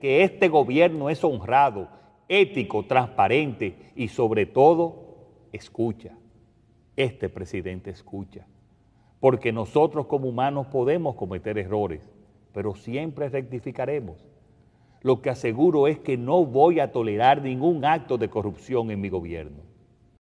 que este gobierno es honrado, ético, transparente y sobre todo escucha. Este presidente escucha. Porque nosotros como humanos podemos cometer errores, pero siempre rectificaremos. Lo que aseguro es que no voy a tolerar ningún acto de corrupción en mi gobierno.